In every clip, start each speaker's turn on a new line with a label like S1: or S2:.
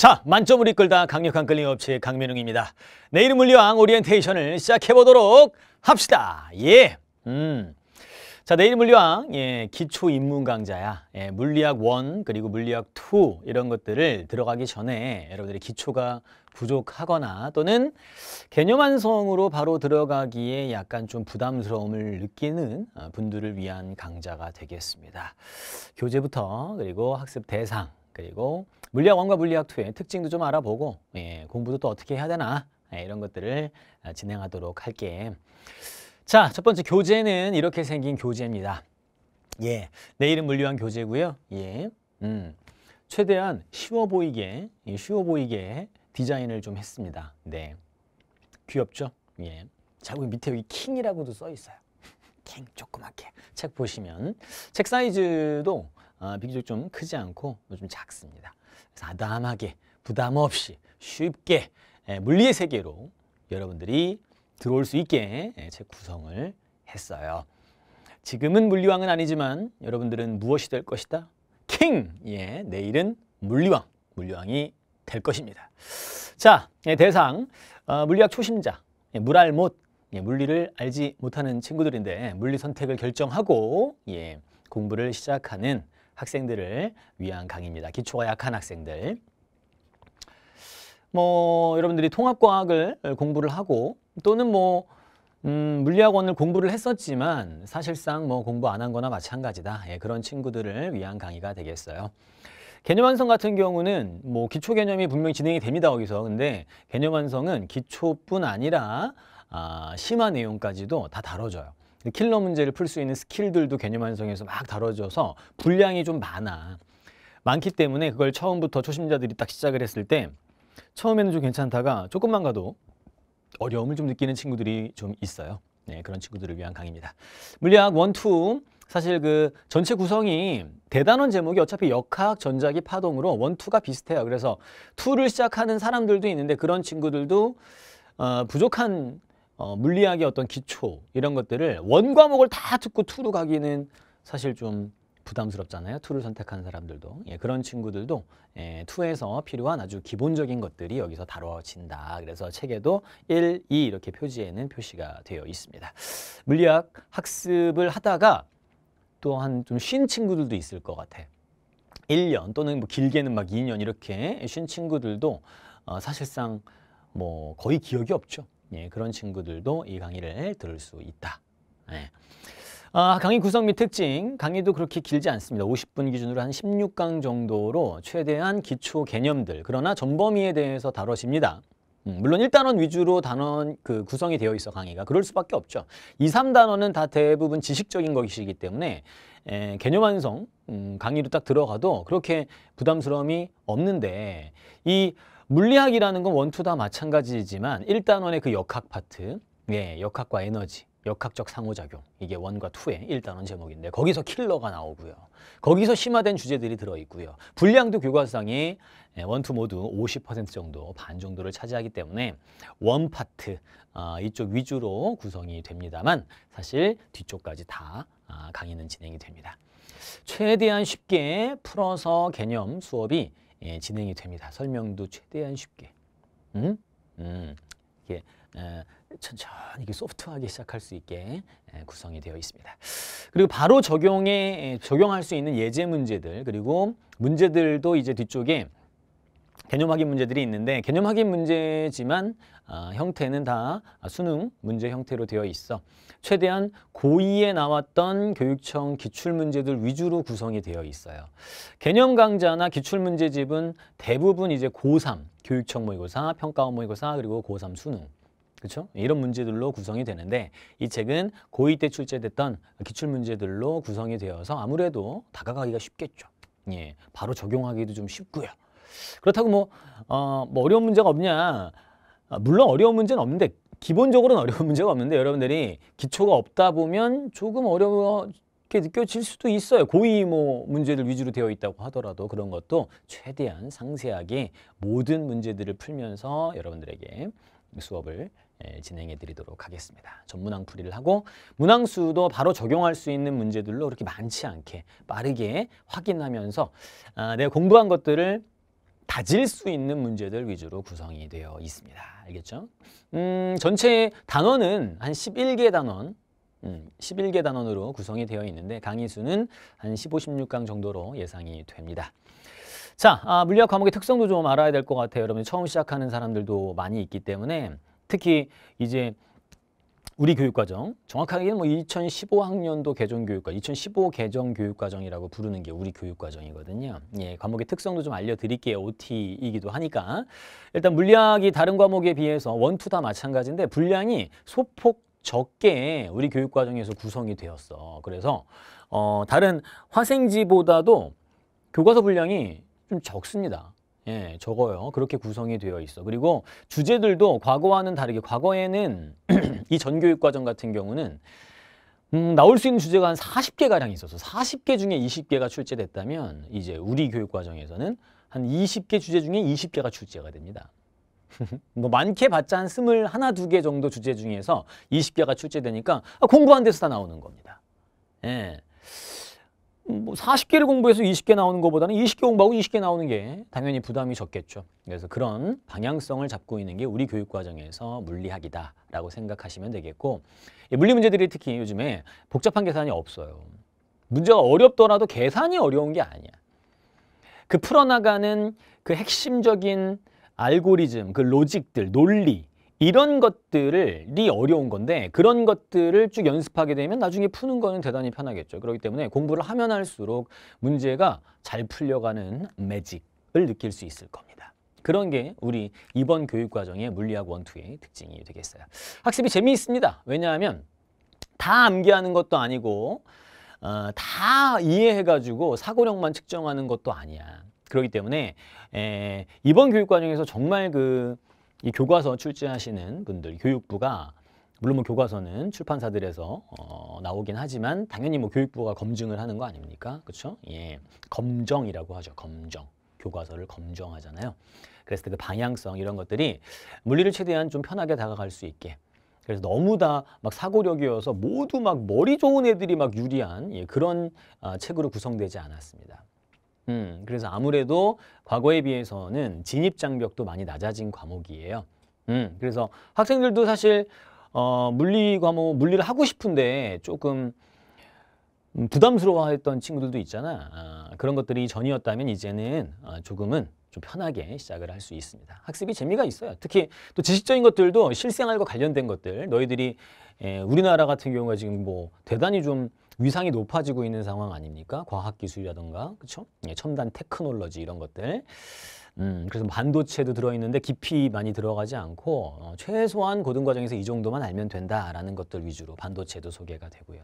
S1: 자, 만점을 이끌다 강력한 끌링 업체 강민웅입니다. 내일 물리왕 오리엔테이션을 시작해보도록 합시다. 예. 음. 자, 내일 물리왕, 예, 기초 입문 강좌야. 예, 물리학 원 그리고 물리학 투 이런 것들을 들어가기 전에 여러분들이 기초가 부족하거나 또는 개념 완성으로 바로 들어가기에 약간 좀 부담스러움을 느끼는 어, 분들을 위한 강좌가 되겠습니다. 교재부터 그리고 학습 대상 그리고 물리학 1과 물리학 2의 특징도 좀 알아보고 예, 공부도 또 어떻게 해야 되나 예, 이런 것들을 아, 진행하도록 할게. 자, 첫 번째 교재는 이렇게 생긴 교재입니다. 예, 내일은 물리학 교재고요. 예, 음, 최대한 쉬워 보이게, 예, 쉬워 보이게 디자인을 좀 했습니다. 네, 귀엽죠? 예, 자, 여기 밑에 여기 킹이라고도 써 있어요. 킹 조그맣게 책 보시면 책 사이즈도 어, 비교적 좀 크지 않고 뭐 좀 작습니다. 그래서 아담하게 부담 없이 쉽게 예, 물리의 세계로 여러분들이 들어올 수 있게 책 예, 구성을 했어요. 지금은 물리왕은 아니지만 여러분들은 무엇이 될 것이다? 킹! 예, 내일은 물리왕, 물리왕이 될 것입니다. 자, 예, 대상, 어, 물리학 초심자, 예, 물알못, 예, 물리를 알지 못하는 친구들인데 물리 선택을 결정하고 예, 공부를 시작하는 학생들을 위한 강의입니다. 기초가 약한 학생들. 뭐 여러분들이 통합과학을 공부를 하고 또는 뭐 음, 물리학원을 공부를 했었지만 사실상 뭐 공부 안 한 거나 마찬가지다. 예, 그런 친구들을 위한 강의가 되겠어요. 개념 완성 같은 경우는 뭐 기초 개념이 분명히 진행이 됩니다. 거기서. 근데 개념 완성은 기초뿐 아니라 아, 심화 내용까지도 다 다뤄져요. 킬러 문제를 풀 수 있는 스킬들도 개념 완성에서 막 다뤄져서 분량이 좀 많아. 많기 때문에 그걸 처음부터 초심자들이 딱 시작을 했을 때 처음에는 좀 괜찮다가 조금만 가도 어려움을 좀 느끼는 친구들이 좀 있어요. 네, 그런 친구들을 위한 강의입니다. 물리학 1, 2 사실 그 전체 구성이 대단원 제목이 어차피 역학, 전자기, 파동으로 1, 2가 비슷해요. 그래서 2를 시작하는 사람들도 있는데 그런 친구들도 어, 부족한 어, 물리학의 어떤 기초 이런 것들을 원 과목을 다 듣고 투로 가기는 사실 좀 부담스럽잖아요. 투를 선택한 사람들도 예, 그런 친구들도 예, 투에서 필요한 아주 기본적인 것들이 여기서 다뤄진다. 그래서 책에도 1, 2 이렇게 표지에는 표시가 되어 있습니다. 물리학 학습을 하다가 또 한 좀 쉰 친구들도 있을 것 같아. 1년 또는 뭐 길게는 막 2년 이렇게 쉰 친구들도 어, 사실상 뭐 거의 기억이 없죠. 예, 그런 친구들도 이 강의를 들을 수 있다. 예. 아, 강의 구성 및 특징, 강의도 그렇게 길지 않습니다. 50분 기준으로 한 16강 정도로 최대한 기초 개념들, 그러나 전범위에 대해서 다뤄집니다. 음, 물론 1단원 위주로 단원 그 구성이 되어 있어 강의가 그럴 수밖에 없죠. 2, 3단원은 다 대부분 지식적인 것이기 때문에 에, 예, 개념 완성 음, 강의로 딱 들어가도 그렇게 부담스러움이 없는데 이 물리학이라는 건 원투 다 마찬가지지만 1단원의 그 역학 파트, 예, 역학과 에너지, 역학적 상호작용 이게 원과투의1단원 제목인데 거기서 킬러가 나오고요. 거기서 심화된 주제들이 들어있고요. 분량도 교과상이 예, 원투 모두 50% 정도 반 정도를 차지하기 때문에 원파트 아, 이쪽 위주로 구성이 됩니다만 사실 뒤쪽까지 다 아, 강의는 진행이 됩니다. 최대한 쉽게 풀어서 개념 수업이 예, 진행이 됩니다. 설명도 최대한 쉽게. 음? 음. 이게 에, 천천히 이게 소프트하게 시작할 수 있게 에, 구성이 되어 있습니다. 그리고 바로 적용에 적용할 수 있는 예제 문제들 그리고 문제들도 이제 뒤쪽에 개념 확인 문제들이 있는데 개념 확인 문제지만 아, 형태는 다 수능 문제 형태로 되어 있어. 최대한 고2에 나왔던 교육청 기출문제들 위주로 구성이 되어 있어요. 개념 강좌나 기출문제집은 대부분 이제 고3, 교육청 모의고사, 평가원 모의고사, 그리고 고3 수능. 그렇죠? 이런 문제들로 구성이 되는데 이 책은 고2 때 출제됐던 기출문제들로 구성이 되어서 아무래도 다가가기가 쉽겠죠. 예, 바로 적용하기도 좀 쉽고요. 그렇다고 뭐, 어, 뭐 어려운 문제가 없냐. 아, 물론 어려운 문제는 없는데 기본적으로는 어려운 문제가 없는데 여러분들이 기초가 없다 보면 조금 어려워 이렇게 느껴질 수도 있어요. 고위 뭐 문제들 위주로 되어 있다고 하더라도 그런 것도 최대한 상세하게 모든 문제들을 풀면서 여러분들에게 수업을 예, 진행해 드리도록 하겠습니다. 전문항 풀이를 하고 문항수도 바로 적용할 수 있는 문제들로 그렇게 많지 않게 빠르게 확인하면서 아, 내가 공부한 것들을 다질 수 있는 문제들 위주로 구성이 되어 있습니다. 알겠죠? 음, 전체 단원은 한 11개 단원, 음, 11개 단원으로 구성이 되어 있는데 강의 수는 한 15, 16강 정도로 예상이 됩니다. 자, 아, 물리학 과목의 특성도 좀 알아야 될 것 같아요. 여러분 처음 시작하는 사람들도 많이 있기 때문에 특히 이제 우리 교육과정, 정확하게는 뭐 2015학년도 개정 교육과, 2015 개정 교육과정이라고 부르는 게 우리 교육과정이거든요. 예, 과목의 특성도 좀 알려드릴게요. OT이기도 하니까. 일단 물리학이 다른 과목에 비해서 원투 다 마찬가지인데 분량이 소폭 적게 우리 교육과정에서 구성이 되었어. 그래서 어, 다른 화생지보다도 교과서 분량이 좀 적습니다. 예, 적어요. 그렇게 구성이 되어 있어. 그리고 주제들도 과거와는 다르게 과거에는 이 전교육 과정 같은 경우는 음, 나올 수 있는 주제가 한 40개가량 있어서 40개 중에 20개가 출제됐다면 이제 우리 교육 과정에서는 한 20개 주제 중에 20개가 출제가 됩니다. 뭐 많게 봤자 한 스물 하나 두 개 정도 주제 중에서 20개가 출제되니까 아, 공부 안데서다 나오는 겁니다. 예. 뭐 40개를 공부해서 20개 나오는 것보다는 20개 공부하고 20개 나오는 게 당연히 부담이 적겠죠. 그래서 그런 방향성을 잡고 있는 게 우리 교육 과정에서 물리학이다라고 생각하시면 되겠고 물리 문제들이 특히 요즘에 복잡한 계산이 없어요. 문제가 어렵더라도 계산이 어려운 게 아니야. 그 풀어나가는 그 핵심적인 알고리즘, 그 로직들, 논리 이런 것들이 어려운 건데 그런 것들을 쭉 연습하게 되면 나중에 푸는 거는 대단히 편하겠죠. 그렇기 때문에 공부를 하면 할수록 문제가 잘 풀려가는 매직을 느낄 수 있을 겁니다. 그런 게 우리 이번 교육과정의 물리학 원투의 특징이 되겠어요. 학습이 재미있습니다. 왜냐하면 다 암기하는 것도 아니고 어, 다 이해해가지고 사고력만 측정하는 것도 아니야. 그렇기 때문에 에, 이번 교육과정에서 정말 그이 교과서 출제하시는 분들 교육부가 물론 뭐 교과서는 출판사들에서 어, 나오긴 하지만 당연히 뭐 교육부가 검증을 하는 거 아닙니까? 그렇죠? 예, 검정이라고 하죠. 검정. 교과서를 검정하잖아요. 그래서 그 방향성 이런 것들이 물리를 최대한 좀 편하게 다가갈 수 있게 그래서 너무 다 막 사고력이어서 모두 막 머리 좋은 애들이 막 유리한 예, 그런 아, 책으로 구성되지 않았습니다. 음, 그래서 아무래도 과거에 비해서는 진입 장벽도 많이 낮아진 과목이에요. 음, 그래서 학생들도 사실 어, 물리 과목, 물리를 하고 싶은데 조금 음, 부담스러워했던 친구들도 있잖아. 아, 그런 것들이 전이었다면 이제는 아, 조금은 좀 편하게 시작을 할 수 있습니다. 학습이 재미가 있어요. 특히 또 지식적인 것들도 실생활과 관련된 것들 너희들이 에, 예, 우리나라 같은 경우가 지금 뭐 대단히 좀 위상이 높아지고 있는 상황 아닙니까? 과학기술이라던가그렇 예, 첨단 테크놀로지 이런 것들. 음, 그래서 반도체도 들어있는데 깊이 많이 들어가지 않고 어, 최소한 고등과정에서 이 정도만 알면 된다라는 것들 위주로 반도체도 소개가 되고요.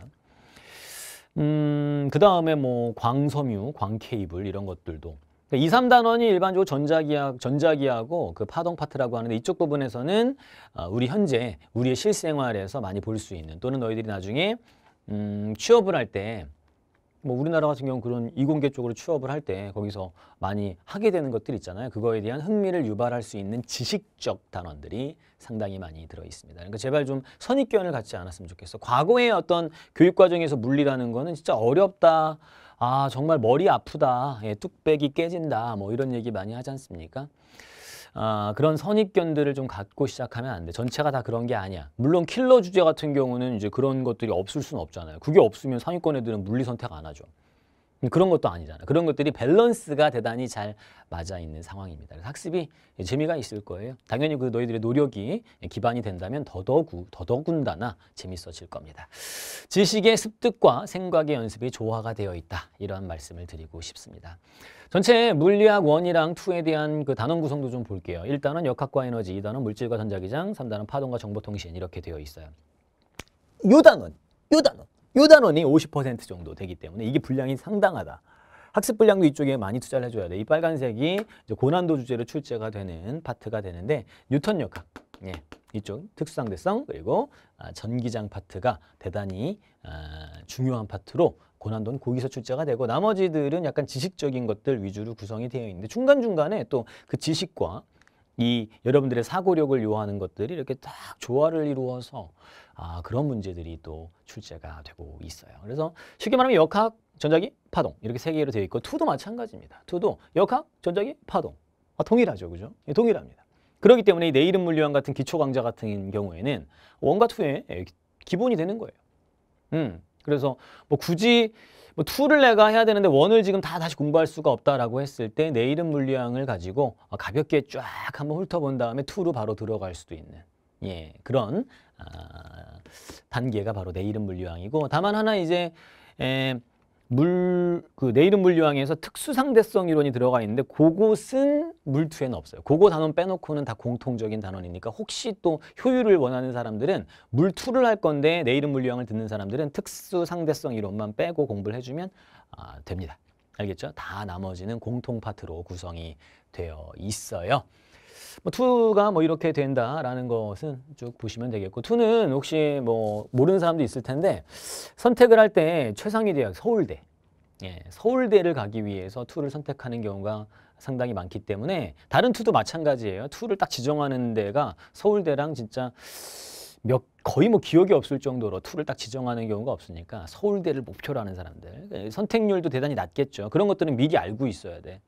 S1: 음, 그 다음에 뭐 광섬유, 광케이블 이런 것들도 그러니까 이 삼단원이 일반적으로 전자기학, 전자기하고 그 파동 파트라고 하는데 이쪽 부분에서는 어, 우리 현재 우리의 실생활에서 많이 볼 수 있는 또는 너희들이 나중에 음, 취업을 할때뭐 우리나라 같은 경우 그런 이공계 쪽으로 취업을 할 때 거기서 많이 하게 되는 것들 있잖아요. 그거에 대한 흥미를 유발할 수 있는 지식적 단원들이 상당히 많이 들어 있습니다. 그러니까 제발 좀 선입견을 갖지 않았으면 좋겠어. 과거의 어떤 교육 과정에서 물리라는 거는 진짜 어렵다. 아 정말 머리 아프다. 예, 뚝배기 깨진다. 뭐 이런 얘기 많이 하지 않습니까? 아, 그런 선입견들을 좀 갖고 시작하면 안 돼. 전체가 다 그런 게 아니야. 물론 킬러 주제 같은 경우는 이제 그런 것들이 없을 수는 없잖아요. 그게 없으면 상위권 애들은 물리 선택 안 하죠. 음, 그런 것도 아니잖아요. 그런 것들이 밸런스가 대단히 잘 맞아 있는 상황입니다. 그래서 학습이 재미가 있을 거예요. 당연히 그 너희들의 노력이 기반이 된다면 더더구, 더더군다나 재밌어질 겁니다. 지식의 습득과 생각의 연습이 조화가 되어 있다. 이러한 말씀을 드리고 싶습니다. 전체 물리학 1이랑 2에 대한 그 단원 구성도 좀 볼게요. 1단은 역학과 에너지, 2단은 물질과 전자기장, 3단은 파동과 정보통신 이렇게 되어 있어요. 요 단원, 요 단원. 이 단원이 50% 정도 되기 때문에 이게 분량이 상당하다. 학습 분량도 이쪽에 많이 투자를 해줘야 돼. 이 빨간색이 고난도 주제로 출제가 되는 파트가 되는데 뉴턴 역학, 예, 이쪽 특수상대성 그리고 아, 전기장 파트가 대단히 아, 중요한 파트로 고난도는 고기서 출제가 되고 나머지들은 약간 지식적인 것들 위주로 구성이 되어 있는데 중간중간에 또 그 지식과 이 여러분들의 사고력을 요하는 것들이 이렇게 딱 조화를 이루어서 아, 그런 문제들이 또 출제가 되고 있어요. 그래서 쉽게 말하면 역학, 전자기, 파동 이렇게 세 개로 되어 있고 투도 마찬가지입니다. 투도 역학, 전자기, 파동 아, 동일하죠, 그죠? 예, 동일합니다. 그렇기 때문에 내 이름 물리학 같은 기초 강좌 같은 경우에는 원과 투의 기본이 되는 거예요. 음, 그래서 뭐 굳이 뭐 2를 내가 해야 되는데 원을 지금 다 다시 공부할 수가 없다라고 했을 때 내 이름 물리왕을 가지고 어, 가볍게 쫙 한번 훑어본 다음에 2로 바로 들어갈 수도 있는 예 그런 아, 단계가 바로 내 이름 물리왕이고 다만 하나 이제 에, 물, 그내이름물리왕에서 특수상대성 이론이 들어가 있는데 그곳은 물투에는 없어요. 그곳 단원 빼놓고는 다 공통적인 단원이니까 혹시 또 효율을 원하는 사람들은 물투를 할 건데 내이름물리왕을 듣는 사람들은 특수상대성 이론만 빼고 공부를 해주면 아, 됩니다. 알겠죠? 다 나머지는 공통 파트로 구성이 되어 있어요. 뭐 2가 뭐 이렇게 된다라는 것은 쭉 보시면 되겠고 2는 혹시 뭐 모르는 사람도 있을 텐데 선택을 할 때 최상위 대학 서울대 예, 서울대를 가기 위해서 2를 선택하는 경우가 상당히 많기 때문에 다른 2도 마찬가지예요. 2를 딱 지정하는 데가 서울대랑 진짜 몇 거의 뭐 기억이 없을 정도로 툴을 딱 지정하는 경우가 없으니까 서울대를 목표로 하는 사람들 그 선택률도 대단히 낮겠죠. 그런 것들은 미리 알고 있어야 돼.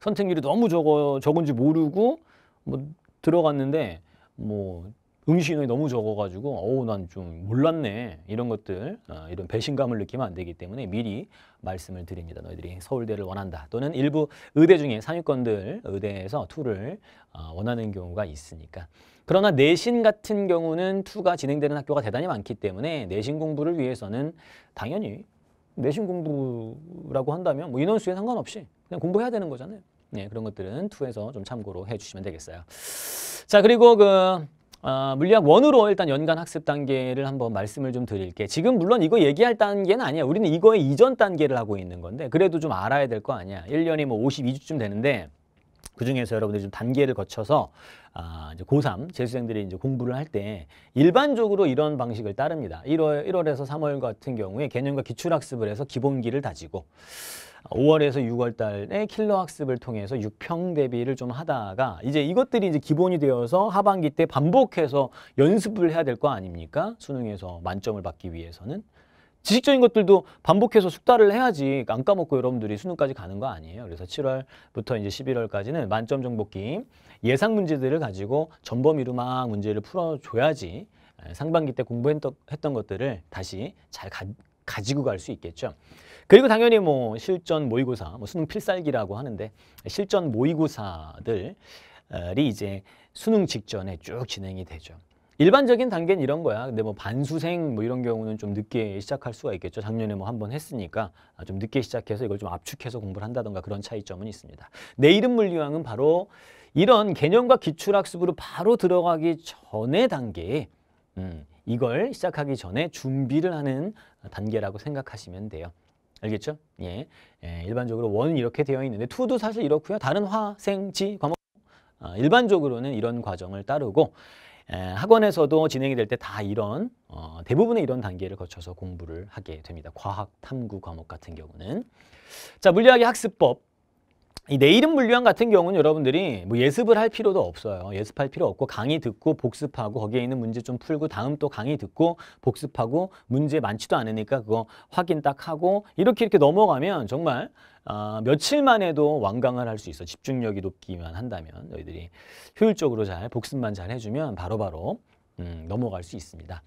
S1: 선택률이 너무 적어 적은지 모르고 뭐 들어갔는데 뭐 응시인원이 너무 적어가지고 어우 난 좀 몰랐네 이런 것들 어, 이런 배신감을 느끼면 안 되기 때문에 미리 말씀을 드립니다. 너희들이 서울대를 원한다 또는 일부 의대 중에 상위권들 의대에서 투를 어, 원하는 경우가 있으니까 그러나 내신 같은 경우는 투가 진행되는 학교가 대단히 많기 때문에 내신 공부를 위해서는 당연히 내신 공부라고 한다면 뭐 인원수에 상관없이 그냥 공부해야 되는 거잖아요. 네, 그런 것들은 투에서 좀 참고로 해주시면 되겠어요. 자 그리고 그 어, 물리학 원으로 일단 연간 학습 단계를 한번 말씀을 좀 드릴게. 지금 물론 이거 얘기할 단계는 아니야. 우리는 이거의 이전 단계를 하고 있는 건데 그래도 좀 알아야 될 거 아니야. 1년이 뭐 52주쯤 되는데 그 중에서 여러분들이 좀 단계를 거쳐서 아, 이제 고3 재수생들이 이제 공부를 할 때 일반적으로 이런 방식을 따릅니다. 1월, 1월에서 3월 같은 경우에 개념과 기출학습을 해서 기본기를 다지고 5월에서 6월 달에 킬러 학습을 통해서 6평 대비를 좀 하다가 이제 이것들이 이제 기본이 되어서 하반기 때 반복해서 연습을 해야 될 거 아닙니까? 수능에서 만점을 받기 위해서는. 지식적인 것들도 반복해서 숙달을 해야지 안 까먹고 여러분들이 수능까지 가는 거 아니에요. 그래서 7월부터 이제 11월까지는 만점 정복기 예상 문제들을 가지고 전범위로 막 문제를 풀어줘야지 상반기 때 공부했던 것들을 다시 잘 가, 가지고 갈 수 있겠죠. 그리고 당연히 뭐 실전 모의고사, 뭐 수능 필살기라고 하는데 실전 모의고사들이 이제 수능 직전에 쭉 진행이 되죠. 일반적인 단계는 이런 거야. 근데 뭐 반수생 뭐 이런 경우는 좀 늦게 시작할 수가 있겠죠. 작년에 뭐 한 번 했으니까 좀 늦게 시작해서 이걸 좀 압축해서 공부를 한다던가 그런 차이점은 있습니다. 내 이름 물리왕은 바로 이런 개념과 기출학습으로 바로 들어가기 전에 단계에 음, 이걸 시작하기 전에 준비를 하는 단계라고 생각하시면 돼요. 알겠죠? 예. 예 일반적으로 원은 이렇게 되어 있는데 투도 사실 이렇고요. 다른 화생지 과목 어, 아, 일반적으로는 이런 과정을 따르고 에, 예, 학원에서도 진행이 될 때 다 이런 어, 대부분의 이런 단계를 거쳐서 공부를 하게 됩니다. 과학 탐구 과목 같은 경우는 자 물리학의 학습법 이내 이름 물리학 같은 경우는 여러분들이 뭐 예습을 할 필요도 없어요. 예습할 필요 없고 강의 듣고 복습하고 거기에 있는 문제 좀 풀고 다음 또 강의 듣고 복습하고 문제 많지도 않으니까 그거 확인 딱 하고 이렇게 이렇게 넘어가면 정말 아, 며칠만 해도 완강을 할 수 있어. 집중력이 높기만 한다면 너희들이 효율적으로 잘 복습만 잘 해주면 바로바로 바로, 음, 넘어갈 수 있습니다.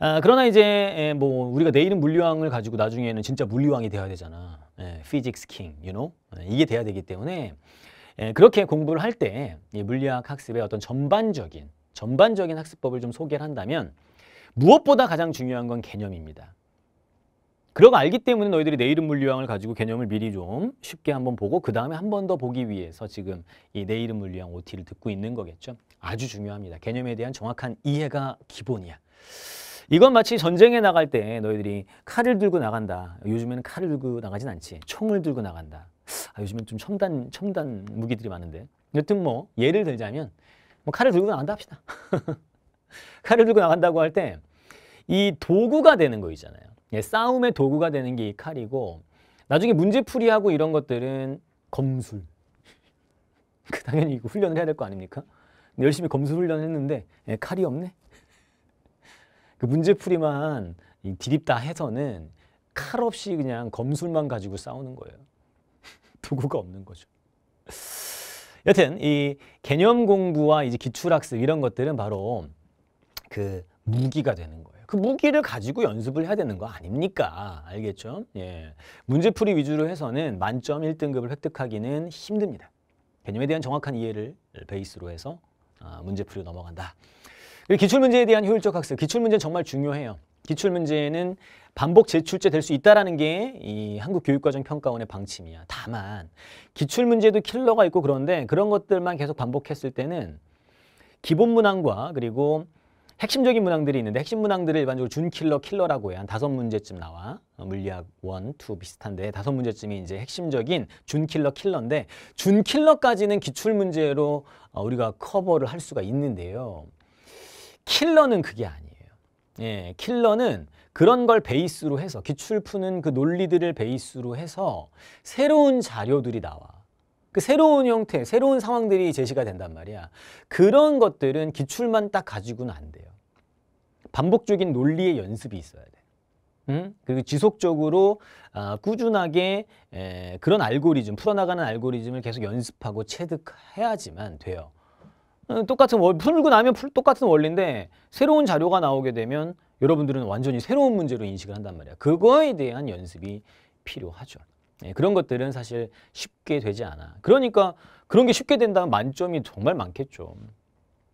S1: 아, 그러나 이제 예, 뭐 우리가 내일은 물리왕을 가지고 나중에는 진짜 물리왕이 돼야 되잖아. 예, physics king, you know? 예, 이게 돼야 되기 때문에 예, 그렇게 공부를 할때 물리학 학습의 어떤 전반적인 전반적인 학습법을 좀 소개를 한다면 무엇보다 가장 중요한 건 개념입니다. 그러고 알기 때문에 너희들이 내일은 물리왕을 가지고 개념을 미리 좀 쉽게 한번 보고 그 다음에 한 번 더 보기 위해서 지금 이 내일은 물리왕 OT를 듣고 있는 거겠죠. 아주 중요합니다. 개념에 대한 정확한 이해가 기본이야. 이건 마치 전쟁에 나갈 때 너희들이 칼을 들고 나간다. 요즘에는 칼을 들고 나가진 않지. 총을 들고 나간다. 아, 요즘엔 좀 첨단 첨단 무기들이 많은데. 여튼 뭐 예를 들자면 뭐 칼을 들고 나간다 합시다. 칼을 들고 나간다고 할 때 이 도구가 되는 거 있잖아요. 예, 싸움의 도구가 되는 게 이 칼이고 나중에 문제풀이하고 이런 것들은 검술. 그 당연히 이거 훈련을 해야 될 거 아닙니까? 열심히 검술 훈련을 했는데 예, 칼이 없네? 그 문제풀이만 디립다 해서는 칼 없이 그냥 검술만 가지고 싸우는 거예요. 도구가 없는 거죠. 여튼 이 개념 공부와 이제 기출학습 이런 것들은 바로 그 무기가 되는 거예요. 그 무기를 가지고 연습을 해야 되는 거 아닙니까? 알겠죠? 예. 문제풀이 위주로 해서는 만점 1등급을 획득하기는 힘듭니다. 개념에 대한 정확한 이해를 베이스로 해서 아, 문제풀이로 넘어간다. 기출문제에 대한 효율적 학습, 기출문제는 정말 중요해요. 기출문제는 반복 재출제 될 수 있다는 게 이 한국교육과정평가원의 방침이야. 다만 기출문제도 킬러가 있고 그런데 그런 것들만 계속 반복했을 때는 기본 문항과 그리고 핵심적인 문항들이 있는데 핵심 문항들을 일반적으로 준킬러, 킬러라고 해요. 한 다섯 문제쯤 나와. 어, 물리학 원, 투 비슷한데 다섯 문제쯤이 이제 핵심적인 준킬러, 킬러인데 준킬러까지는 기출문제로 어, 우리가 커버를 할 수가 있는데요. 킬러는 그게 아니에요. 예, 킬러는 그런 걸 베이스로 해서 기출 푸는 그 논리들을 베이스로 해서 새로운 자료들이 나와. 그 새로운 형태, 새로운 상황들이 제시가 된단 말이야. 그런 것들은 기출만 딱 가지고는 안 돼요. 반복적인 논리의 연습이 있어야 돼. 음? 그리고 지속적으로 아, 꾸준하게 에, 그런 알고리즘, 풀어나가는 알고리즘을 계속 연습하고 체득해야지만 돼요. 어, 똑같은 원, 풀고 나면 풀, 똑같은 원리인데 새로운 자료가 나오게 되면 여러분들은 완전히 새로운 문제로 인식을 한단 말이야. 그거에 대한 연습이 필요하죠. 네, 그런 것들은 사실 쉽게 되지 않아. 그러니까 그런 게 쉽게 된다면 만점이 정말 많겠죠.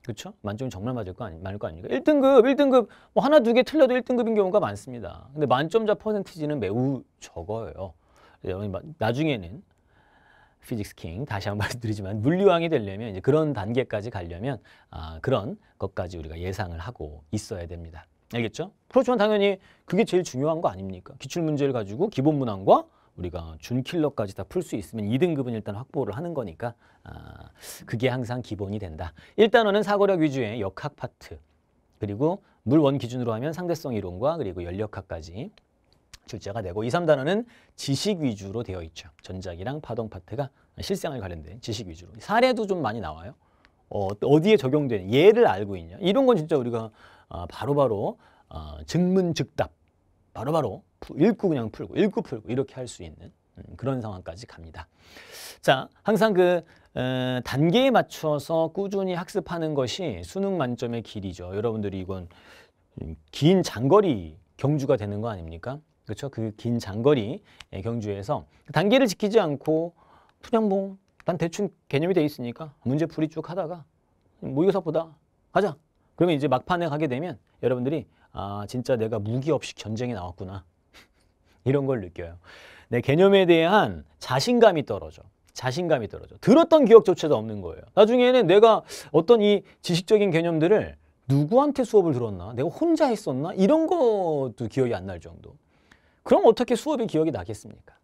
S1: 그렇죠? 만점이 정말 맞을 거 아니, 많을 거 아닙니까? 1등급, 1등급 뭐 하나 두 개 틀려도 1등급인 경우가 많습니다. 근데 만점자 퍼센티지는 매우 적어요. 예, 나중에는 피직스 킹 다시 한 번 말씀드리지만 물리왕이 되려면 이제 그런 단계까지 가려면 아, 그런 것까지 우리가 예상을 하고 있어야 됩니다. 알겠죠? 그렇지만 당연히 그게 제일 중요한 거 아닙니까? 기출문제를 가지고 기본 문항과 우리가 준킬러까지 다 풀 수 있으면 2등급은 일단 확보를 하는 거니까 아, 그게 항상 기본이 된다. 1단원은 사고력 위주의 역학 파트 그리고 물원 기준으로 하면 상대성 이론과 그리고 연력학까지 출제가 되고 2, 3단원은 지식 위주로 되어 있죠. 전작이랑 파동 파트가 실생활 관련된 지식 위주로. 사례도 좀 많이 나와요. 어, 어디에 적용되는 예를 알고 있냐. 이런 건 진짜 우리가 어, 바로바로 바로, 어, 증문즉답 바로바로 읽고 그냥 풀고 읽고 풀고 이렇게 할 수 있는 음, 그런 상황까지 갑니다. 자, 항상 그 어, 단계에 맞춰서 꾸준히 학습하는 것이 수능 만점의 길이죠. 여러분들이 이건 긴 장거리 경주가 되는 거 아닙니까? 그렇죠? 그 긴 장거리 예, 경주에서 단계를 지키지 않고 투냥뭐난 대충 개념이 돼 있으니까 문제풀이 쭉 하다가 모의고사 보다 가자. 그러면 이제 막판에 가게 되면 여러분들이 아 진짜 내가 무기 없이 전쟁에 나왔구나. 이런 걸 느껴요. 내 네, 개념에 대한 자신감이 떨어져. 자신감이 떨어져. 들었던 기억조차도 없는 거예요. 나중에는 내가 어떤 이 지식적인 개념들을 누구한테 수업을 들었나? 내가 혼자 했었나? 이런 것도 기억이 안 날 정도. 그럼 어떻게 수업이 기억이 나겠습니까?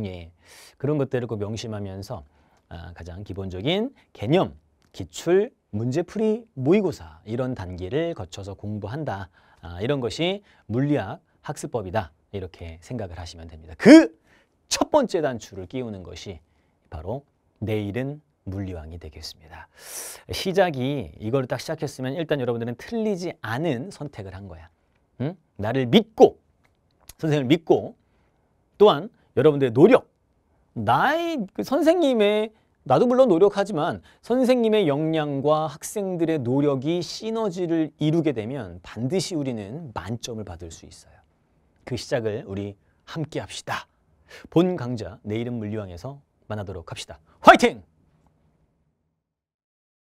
S1: 예. 그런 것들을 꼭 명심하면서 아, 가장 기본적인 개념, 기출, 문제풀이, 모의고사 이런 단계를 거쳐서 공부한다. 아, 이런 것이 물리학 학습법이다. 이렇게 생각을 하시면 됩니다. 그 첫 번째 단추를 끼우는 것이 바로 내일은 물리왕이 되겠습니다. 시작이 이걸 딱 시작했으면 일단 여러분들은 틀리지 않은 선택을 한 거야. 응? 나를 믿고 선생님을 믿고 또한 여러분들의 노력, 나의 그 선생님의 나도 물론 노력하지만 선생님의 역량과 학생들의 노력이 시너지를 이루게 되면 반드시 우리는 만점을 받을 수 있어요. 그 시작을 우리 함께 합시다. 본 강좌 내일은 물리왕에서 만나도록 합시다. 화이팅!